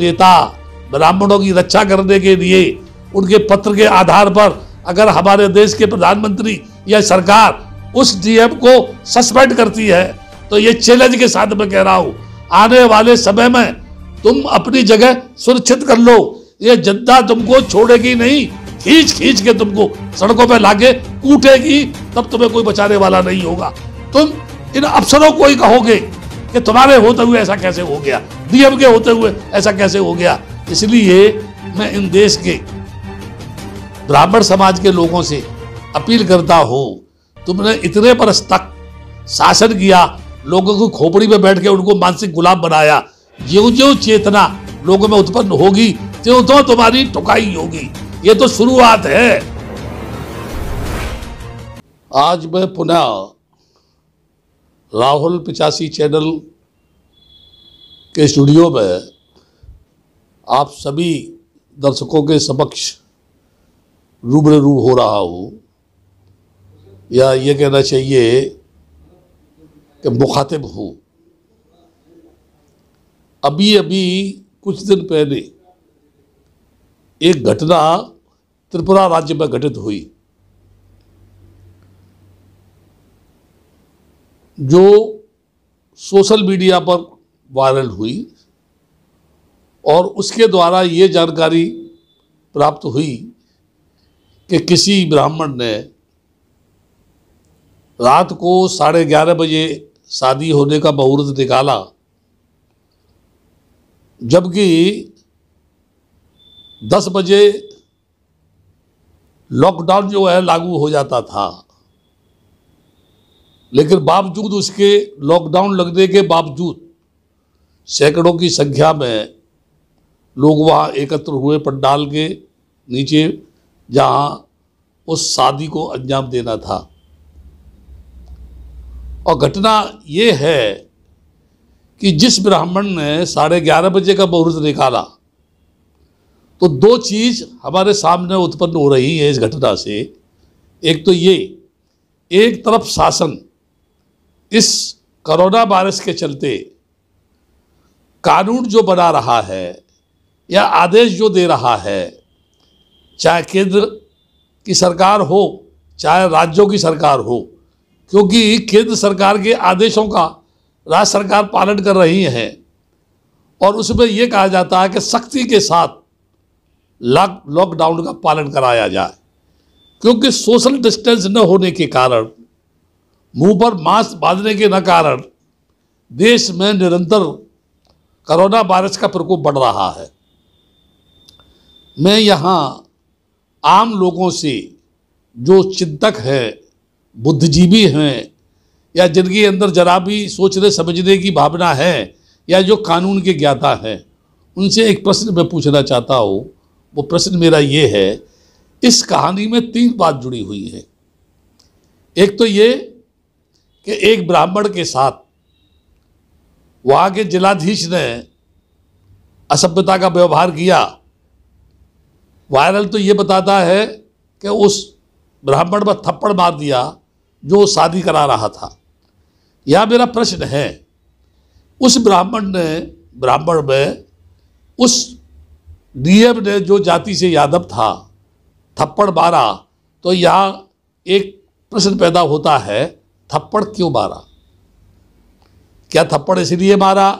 नेता ब्राह्मणों की रक्षा करने के लिए उनके पत्र के आधार पर अगर हमारे देश के प्रधानमंत्री या सरकार उस डीएम को सस्पेंड करती है तो ये चैलेंज के साथ मैं कह रहा हूँ आने वाले समय में तुम अपनी जगह सुरक्षित कर लो ये जनता तुमको छोड़ेगी नहीं खींच खींच के तुमको सड़कों पर लाके कूटेगी तब तुम्हें कोई बचाने वाला नहीं होगा तुम इन अफसरों को ही कहोगे कि तुम्हारे होते हुए ऐसा कैसे हो गया डीएम के होते हुए ऐसा कैसे हो गया इसलिए मैं इन देश के ब्राह्मण समाज के लोगों से अपील करता हूं तुमने इतने बरस तक शासन किया लोगों को खोपड़ी में बैठ के उनको मानसिक गुलाम बनाया ज्यो ज्यो चेतना लोगों में उत्पन्न होगी त्यों तो तुम्हारी टुकाई होगी ये तो शुरुआत है आज मैं पुनः राहुल पिचासी चैनल के स्टूडियो में आप सभी दर्शकों के समक्ष रूबरू रूब हो रहा हूँ या ये कहना चाहिए कि मुखातिब हूँ अभी अभी कुछ दिन पहले एक घटना त्रिपुरा राज्य में घटित हुई जो सोशल मीडिया पर वायरल हुई और उसके द्वारा ये जानकारी प्राप्त हुई कि किसी ब्राह्मण ने रात को साढ़े ग्यारह बजे शादी होने का मुहूर्त निकाला जबकि दस बजे लॉकडाउन जो है लागू हो जाता था लेकिन बावजूद उसके लॉकडाउन लगने के बावजूद सैकड़ों की संख्या में लोग वहाँ एकत्र हुए पंडाल के नीचे जहाँ उस शादी को अंजाम देना था और घटना ये है कि जिस ब्राह्मण ने साढ़े ग्यारह बजे का मुहूर्त निकाला तो दो चीज़ हमारे सामने उत्पन्न हो रही है इस घटना से एक तो ये एक तरफ शासन इस कोरोना वायरस के चलते कानून जो बना रहा है या आदेश जो दे रहा है चाहे केंद्र की सरकार हो चाहे राज्यों की सरकार हो क्योंकि केंद्र सरकार के आदेशों का राज्य सरकार पालन कर रही है और उसमें ये कहा जाता है कि सख्ती के साथ लॉकडाउन का पालन कराया जाए क्योंकि सोशल डिस्टेंस न होने के कारण मुंह पर मास्क बांधने के न कारण देश में निरंतर कोरोना वायरस का प्रकोप बढ़ रहा है मैं यहाँ आम लोगों से जो चिंतक हैं बुद्धिजीवी हैं या जिनके अंदर जरा भी सोचने समझने की भावना है या जो कानून के ज्ञाता हैं उनसे एक प्रश्न मैं पूछना चाहता हूँ वो प्रश्न मेरा ये है इस कहानी में तीन बात जुड़ी हुई है एक तो ये कि एक ब्राह्मण के साथ वहाँ के जिलाधीश ने असभ्यता का व्यवहार किया वायरल तो ये बताता है कि उस ब्राह्मण पर थप्पड़ मार दिया जो शादी करा रहा था यह मेरा प्रश्न है उस ब्राह्मण ने ब्राह्मण में उस डीएम ने जो जाति से यादव था थप्पड़ मारा तो यह एक प्रश्न पैदा होता है थप्पड़ क्यों मारा क्या थप्पड़ इसलिए मारा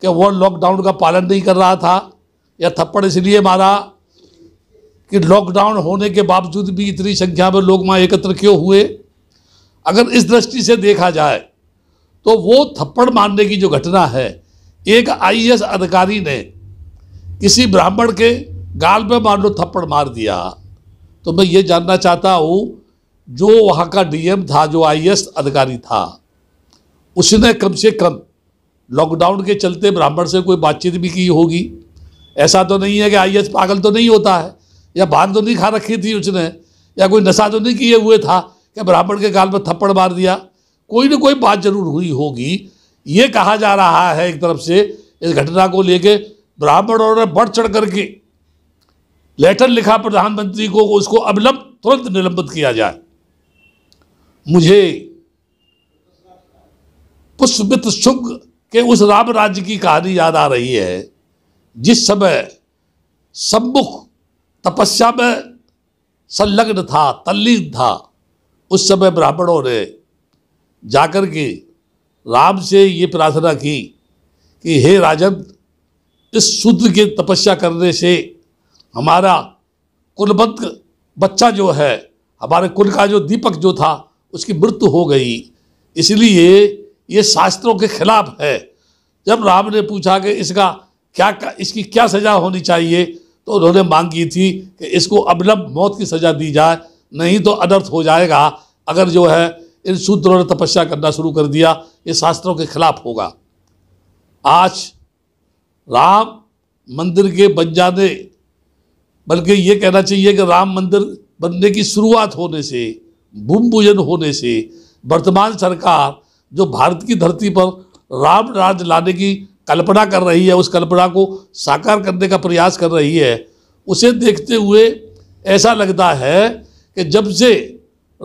कि वो लॉकडाउन का पालन नहीं कर रहा था या थप्पड़ इसलिए मारा कि लॉकडाउन होने के बावजूद भी इतनी संख्या में लोग वहाँ एकत्र क्यों हुए अगर इस दृष्टि से देखा जाए तो वो थप्पड़ मारने की जो घटना है एक आईएएस अधिकारी ने किसी ब्राह्मण के गाल में मान लो थप्पड़ मार दिया तो मैं ये जानना चाहता हूँ जो वहाँ का डीएम था जो आईएएस अधिकारी था उसने कम से कम लॉकडाउन के चलते ब्राह्मण से कोई बातचीत भी की होगी ऐसा तो नहीं है कि आई पागल तो नहीं होता है या भान तो नहीं खा रखी थी उसने या कोई नशा तो नहीं किए हुए था कि ब्राह्मण के काल में थप्पड़ मार दिया कोई ना कोई बात जरूर हुई होगी ये कहा जा रहा है एक तरफ से इस घटना को लेकर ब्राह्मणों ने बढ़ चढ़ करके लेटर लिखा प्रधानमंत्री को उसको अविलंब तुरंत निलंबित किया जाए मुझे पुष्पित शुभ के उस राम राज्य की कहानी याद आ रही है जिस समय सम्मुख तपस्या में संलग्न था तल्लीन था उस समय ब्राह्मणों ने जाकर के राम से ये प्रार्थना की कि हे राजन इस शूद्र की तपस्या करने से हमारा कुलबद्ध बच्चा जो है हमारे कुल का जो दीपक जो था उसकी मृत्यु हो गई इसलिए ये शास्त्रों के खिलाफ है जब राम ने पूछा कि इसका क्या इसकी क्या सज़ा होनी चाहिए तो उन्होंने मांग की थी कि इसको अबलब मौत की सज़ा दी जाए नहीं तो अनर्थ हो जाएगा अगर जो है इन सूत्रों ने तपस्या करना शुरू कर दिया ये शास्त्रों के खिलाफ होगा आज राम मंदिर के बन जाने बल्कि ये कहना चाहिए कि राम मंदिर बनने की शुरुआत होने से भूमिपूजन पूजन होने से वर्तमान सरकार जो भारत की धरती पर राम राज लाने की कल्पना कर रही है उस कल्पना को साकार करने का प्रयास कर रही है उसे देखते हुए ऐसा लगता है कि जब से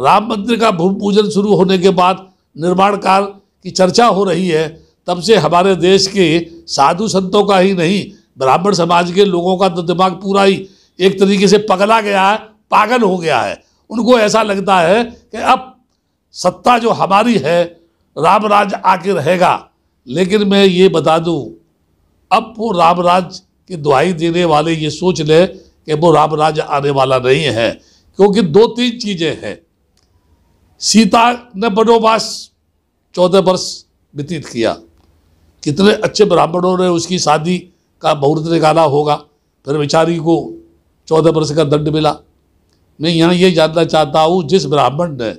राम मंदिर का भूमि पूजन शुरू होने के बाद निर्माण कार्य की चर्चा हो रही है तब से हमारे देश के साधु संतों का ही नहीं ब्राह्मण समाज के लोगों का तो दिमाग पूरा ही एक तरीके से पगला गया है पागल हो गया है उनको ऐसा लगता है कि अब सत्ता जो हमारी है राम राज आके रहेगा लेकिन मैं ये बता दूं अब वो राम राज की दुआई देने वाले ये सोच ले कि वो राम राज आने वाला नहीं है क्योंकि दो तीन चीज़ें हैं सीता ने बनोवास चौदह वर्ष व्यतीत किया कितने अच्छे ब्राह्मणों ने उसकी शादी का मुहूर्त निकाला होगा फिर बेचारी को चौदह वर्ष का दंड मिला मैं यहाँ ये जानना चाहता हूँ जिस ब्राह्मण ने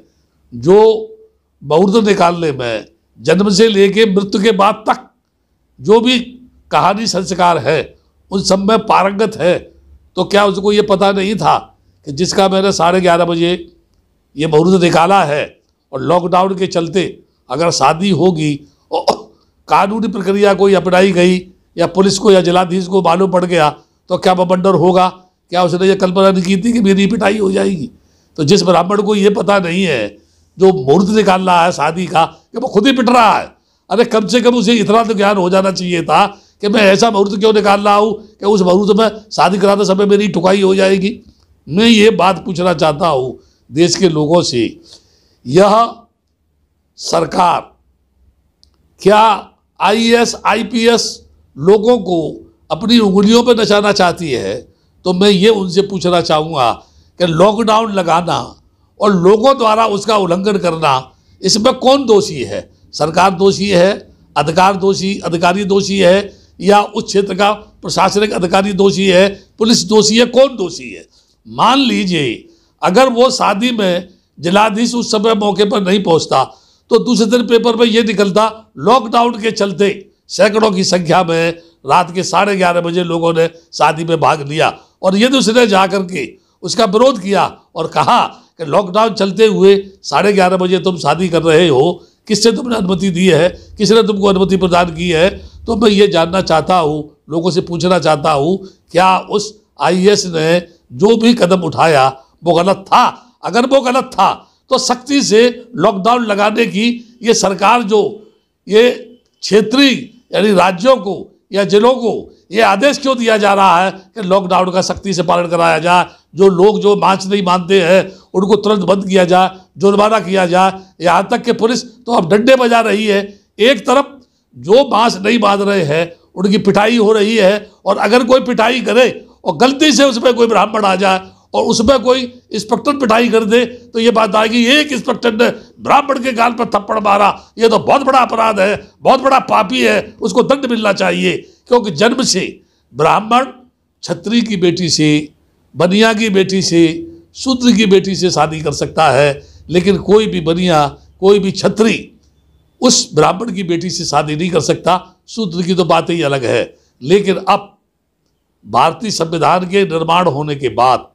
जो मुहूर्त निकालने में जन्म से लेके मृत्यु के बाद तक जो भी कहानी संस्कार है उन सब में पारंगत है तो क्या उसको ये पता नहीं था कि जिसका मैंने साढ़े ग्यारह बजे ये मुहूर्त निकाला है और लॉकडाउन के चलते अगर शादी होगी और कानूनी प्रक्रिया कोई अपनाई गई या पुलिस को या जिलाधीश को मालूम पड़ गया तो क्या बबंडर होगा क्या उसने तो ये कल्पना नहीं की थी कि मेरी पिटाई हो जाएगी तो जिस ब्राह्मण को ये पता नहीं है जो मुहूर्त निकाल रहा है शादी का कि वो खुद ही पिट रहा है अरे कम से कम उसे इतना तो ज्ञान हो जाना चाहिए था कि मैं ऐसा मुहूर्त क्यों निकाल रहा हूँ कि उस मुहूर्त में शादी कराते समय मेरी ठुकाई हो जाएगी मैं ये बात पूछना चाहता हूँ देश के लोगों से यह सरकार क्या आईएएस आईपीएस लोगों को अपनी उंगलियों पर नचाना चाहती है तो मैं ये उनसे पूछना चाहूँगा कि लॉकडाउन लगाना और लोगों द्वारा उसका उल्लंघन करना इसमें कौन दोषी है सरकार दोषी है अधिकार दोषी अधिकारी दोषी है या उस क्षेत्र का प्रशासनिक अधिकारी दोषी है पुलिस दोषी है कौन दोषी है मान लीजिए अगर वो शादी में जिलाधीश उस समय मौके पर नहीं पहुंचता तो दूसरे दिन पेपर में ये निकलता लॉकडाउन के चलते सैकड़ों की संख्या में रात के साढ़े ग्यारह बजे लोगों ने शादी में भाग लिया और यदि उसने तो जा कर के उसका विरोध किया और कहा कि लॉकडाउन चलते हुए साढ़े ग्यारह बजे तुम शादी कर रहे हो किससे तुमने अनुमति दी है किसने तुमको अनुमति प्रदान की है तो मैं ये जानना चाहता हूँ लोगों से पूछना चाहता हूँ क्या उस आई ने जो भी कदम उठाया वो गलत था अगर वो गलत था तो सख्ती से लॉकडाउन लगाने की ये सरकार जो ये क्षेत्रीय यानी राज्यों को या जिलों को ये आदेश क्यों दिया जा रहा है कि लॉकडाउन का सख्ती से पालन कराया जाए जो लोग जो मांस नहीं मानते हैं उनको तुरंत बंद किया जाए जुर्माना किया जाए यहाँ तक कि पुलिस तो अब डंडे बजा रही है एक तरफ जो मांस नहीं बांध रहे हैं उनकी पिटाई हो रही है और अगर कोई पिटाई करे और गलती से उसमें कोई ब्राह्मण आ जाए और उसमें कोई इंस्पेक्टर पिटाई कर दे तो ये बात आएगी एक इंस्पेक्टर ने ब्राह्मण के गाल पर थप्पड़ मारा ये तो बहुत बड़ा अपराध है बहुत बड़ा पापी है उसको दंड मिलना चाहिए क्योंकि जन्म से ब्राह्मण छत्री की बेटी से बनिया की बेटी से शूद्र की बेटी से शादी कर सकता है लेकिन कोई भी बनिया कोई भी छत्री उस ब्राह्मण की बेटी से शादी नहीं कर सकता शूद्र की तो बात ही अलग है लेकिन अब भारतीय संविधान के निर्माण होने के बाद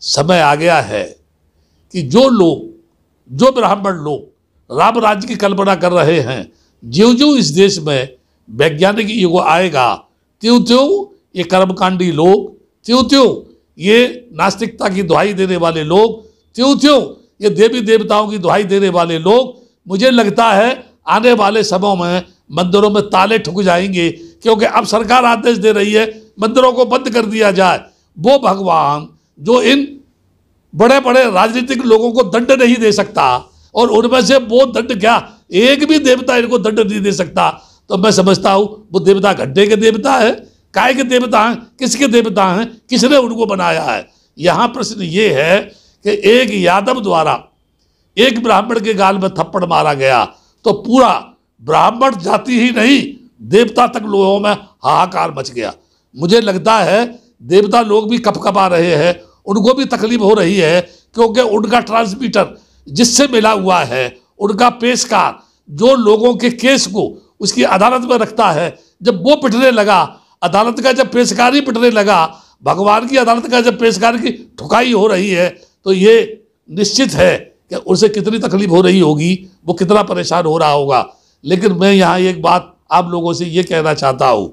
समय आ गया है कि जो लोग जो ब्राह्मण लोग राम राज्य की कल्पना कर रहे हैं ज्यो ज्यो इस देश में वैज्ञानिक युग आएगा त्यों त्यों ये कर्मकांडी लोग त्यों त्यों ये नास्तिकता की दुहाई देने वाले लोग त्यों त्यों ये देवी देवताओं की दुहाई देने वाले लोग मुझे लगता है आने वाले समय में मंदिरों में ताले ठुक जाएंगे क्योंकि अब सरकार आदेश दे रही है मंदिरों को बंद कर दिया जाए वो भगवान जो इन बड़े बड़े राजनीतिक लोगों को दंड नहीं दे सकता और उनमें से वो दंड क्या एक भी देवता इनको दंड नहीं दे सकता तो मैं समझता हूं वो देवता घंटे के देवता है काय के देवता हैं किसके देवता हैं किसने उनको बनाया है यहाँ प्रश्न ये है कि एक यादव द्वारा एक ब्राह्मण के गाल में थप्पड़ मारा गया तो पूरा ब्राह्मण जाति ही नहीं देवता तक लोगों में हाहाकार मच गया मुझे लगता है देवता लोग भी कपकपा रहे हैं उनको भी तकलीफ हो रही है क्योंकि उनका ट्रांसमीटर जिससे मिला हुआ है उनका पेशकार जो लोगों के केस को उसकी अदालत में रखता है जब वो पिटने लगा अदालत का जब पेशकार ही पिटने लगा भगवान की अदालत का जब पेशकार की ठुकाई हो रही है तो ये निश्चित है कि उसे कितनी तकलीफ हो रही होगी वो कितना परेशान हो रहा होगा लेकिन मैं यहाँ एक बात आप लोगों से ये कहना चाहता हूँ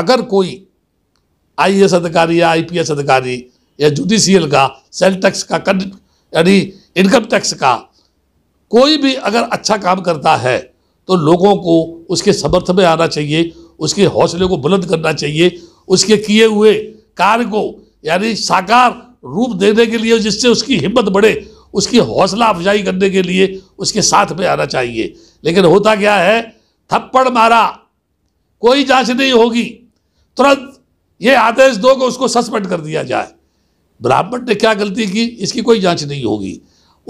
अगर कोई आई अधिकारी या आई अधिकारी या जुडिशियल का सेल टैक्स का कर यानी इनकम टैक्स का कोई भी अगर अच्छा काम करता है तो लोगों को उसके समर्थ में आना चाहिए उसके हौसले को बुलंद करना चाहिए उसके किए हुए कार्य को यानी साकार रूप देने के लिए जिससे उसकी हिम्मत बढ़े उसकी हौसला अफजाई करने के लिए उसके साथ में आना चाहिए लेकिन होता क्या है थप्पड़ मारा कोई जांच नहीं होगी तुरंत ये आदेश दो कि उसको सस्पेंड कर दिया जाए ब्राह्मण ने क्या गलती की इसकी कोई जांच नहीं होगी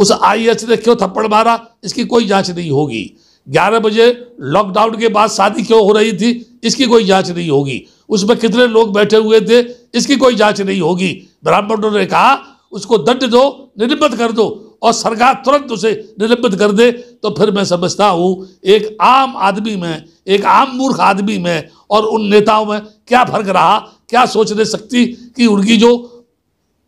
उस आई ने क्यों थप्पड़ मारा इसकी कोई जांच नहीं होगी ग्यारह बजे लॉकडाउन के बाद शादी क्यों हो रही थी इसकी कोई जांच नहीं होगी उसमें कितने लोग बैठे हुए थे इसकी कोई जांच नहीं होगी ब्राह्मणों ने कहा उसको दंड दो निलंबित कर दो और सरकार तुरंत उसे निलंबित कर दे तो फिर मैं समझता हूँ एक आम आदमी में एक आम मूर्ख आदमी में और उन नेताओं में क्या फर्क रहा क्या सोचने सकती कि उनकी जो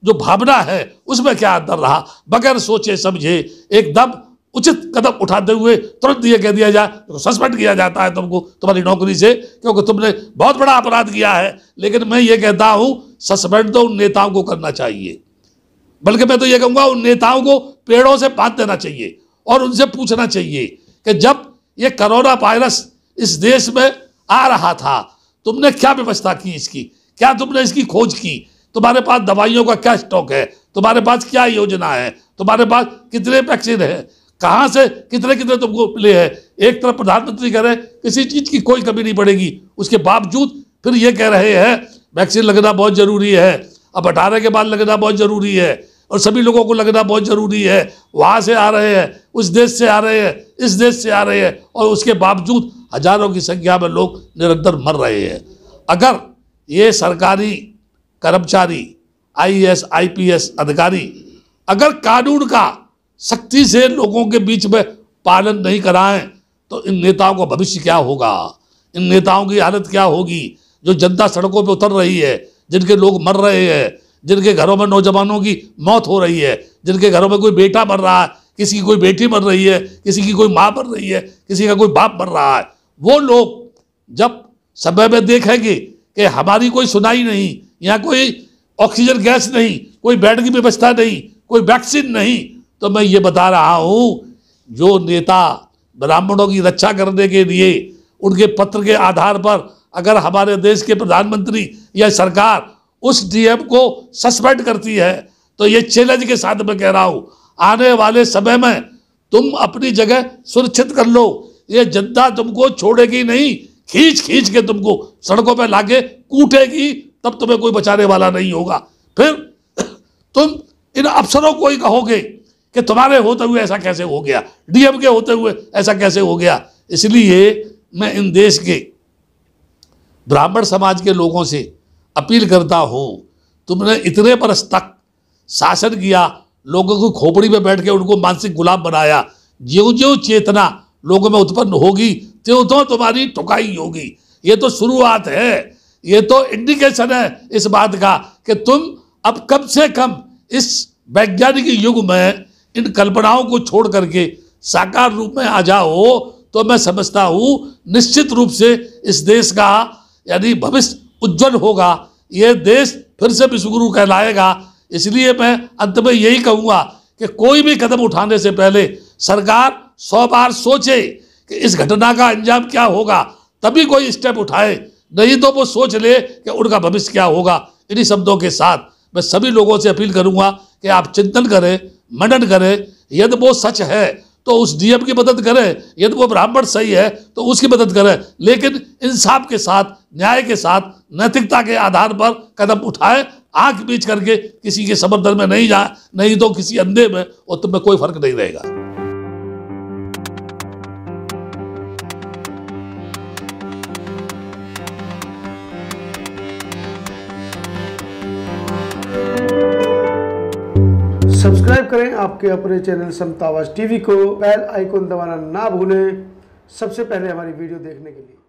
जो भावना है उसमें क्या अंतर रहा बगैर सोचे समझे एकदम उचित कदम उठाते हुए तुरंत ये कह दिया जाए तो सस्पेंड किया जाता है तुमको तुम्हारी नौकरी से क्योंकि तुमने बहुत बड़ा अपराध किया है लेकिन मैं ये कहता हूँ सस्पेंड तो उन नेताओं को करना चाहिए बल्कि मैं तो ये कहूँगा उन नेताओं को पेड़ों से बांध देना चाहिए और उनसे पूछना चाहिए कि जब ये करोना वायरस इस देश में आ रहा था तुमने क्या व्यवस्था की इसकी क्या तुमने इसकी खोज की तुम्हारे पास दवाइयों का क्या स्टॉक है तुम्हारे पास क्या योजना है तुम्हारे पास कितने वैक्सीन है कहाँ से कितने कितने तुमको मिले हैं एक तरफ प्रधानमंत्री कह रहे हैं किसी चीज़ की कोई कमी नहीं पड़ेगी उसके बावजूद फिर ये कह रहे हैं वैक्सीन लगना बहुत ज़रूरी है अब अठारह के बाद लगना बहुत ज़रूरी है और सभी लोगों को लगना बहुत ज़रूरी है वहाँ से आ रहे हैं उस देश से आ रहे हैं इस देश से आ रहे हैं और उसके बावजूद हज़ारों की संख्या में लोग निरंतर मर रहे हैं अगर ये सरकारी कर्मचारी आईएएस आईपीएस अधिकारी अगर कानून का सख्ती से लोगों के बीच में पालन नहीं कराएं तो इन नेताओं का भविष्य क्या होगा इन नेताओं की हालत क्या होगी जो जनता सड़कों पर उतर रही है जिनके लोग मर रहे हैं जिनके घरों में नौजवानों की मौत हो रही है जिनके घरों में कोई बेटा मर रहा है किसी की कोई बेटी मर रही है किसी की कोई माँ मर रही है किसी का कोई बाप मर रहा है वो लोग जब समय में देखेंगे कि हमारी कोई सुनाई नहीं यहाँ कोई ऑक्सीजन गैस नहीं कोई बेड की व्यवस्था नहीं कोई वैक्सीन नहीं तो मैं ये बता रहा हूँ जो नेता ब्राह्मणों की रक्षा करने के लिए उनके पत्र के आधार पर अगर हमारे देश के प्रधानमंत्री या सरकार उस डीएम को सस्पेंड करती है तो ये चैलेंज के साथ मैं कह रहा हूँ आने वाले समय में तुम अपनी जगह सुरक्षित कर लो ये जनता तुमको छोड़ेगी नहीं खींच खींच के तुमको सड़कों पर लाके कूटेगी तब तुम्हें कोई बचाने वाला नहीं होगा फिर तुम इन अफसरों को ही कहोगे कि तुम्हारे होते हुए ऐसा कैसे हो गया डीएम के होते हुए ऐसा कैसे हो गया इसलिए मैं इन देश के ब्राह्मण समाज के लोगों से अपील करता हूँ तुमने इतने बरस तक शासन किया लोगों को खोपड़ी में बैठ के उनको मानसिक गुलाम बनाया ज्यो ज्यो चेतना लोगों में उत्पन्न होगी त्यों तो तुम्हारी ठुकाई होगी ये तो शुरुआत है ये तो इंडिकेशन है इस बात का कि तुम अब कम से कम इस वैज्ञानिक युग में इन कल्पनाओं को छोड़ करके साकार रूप में आ जाओ तो मैं समझता हूँ निश्चित रूप से इस देश का यानी भविष्य उज्जवल होगा ये देश फिर से विश्वगुरु कहलाएगा इसलिए मैं अंत में यही कहूँगा कि कोई भी कदम उठाने से पहले सरकार सौ बार सोचे कि इस घटना का अंजाम क्या होगा तभी कोई स्टेप उठाए नहीं तो वो सोच ले कि उनका भविष्य क्या होगा इन्हीं शब्दों के साथ मैं सभी लोगों से अपील करूंगा कि आप चिंतन करें मनन करें यदि वो सच है तो उस डीएम की मदद करें यदि वो ब्राह्मण सही है तो उसकी मदद करें लेकिन इंसाफ के साथ न्याय के साथ नैतिकता के आधार पर कदम उठाए आंख बीच करके किसी के समर्थन में नहीं जाए नहीं तो किसी अंधे में और तुम्हें कोई फर्क नहीं रहेगा सब्सक्राइब करें आपके अपने चैनल समतावाज टीवी को बेल आइकन दबाना ना भूलें सबसे पहले हमारी वीडियो देखने के लिए